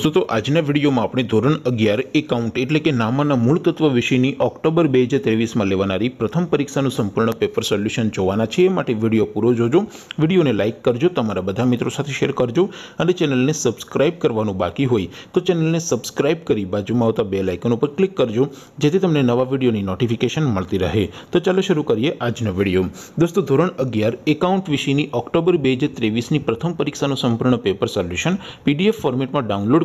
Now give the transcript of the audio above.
દોસ્તો આજના વિડીયોમાં આપણે ધોરણ અગિયાર એકાઉન્ટ એટલે કે નામાના મૂળ તત્વ વિષયની ઓક્ટોબર બે હજાર ત્રેવીસમાં લેવાનારી પ્રથમ પરીક્ષાનું સંપૂર્ણ પેપર સોલ્યુશન જોવાના છે એ માટે વિડીયો પૂરો જોજો વિડીયોને લાઇક કરજો તમારા બધા મિત્રો સાથે શેર કરજો અને ચેનલને સબસ્ક્રાઇબ કરવાનું બાકી હોય તો ચેનલને સબસ્ક્રાઇબ કરી બાજુમાં આવતા બે લાઇકન ઉપર ક્લિક કરજો જેથી તમને નવા વિડીયોની નોટિફિકેશન મળતી રહે તો ચાલો શરૂ કરીએ આજનો વિડીયો દોસ્તો ધોરણ અગિયાર એકાઉન્ટ વિશેની ઓક્ટોબર બે હજાર ત્રેવીસની પ્રથમ પરીક્ષાનું સંપૂર્ણ પેપર સોલ્યુશન પીડીએફ ફોર્મેટમાં ડાઉનલોડ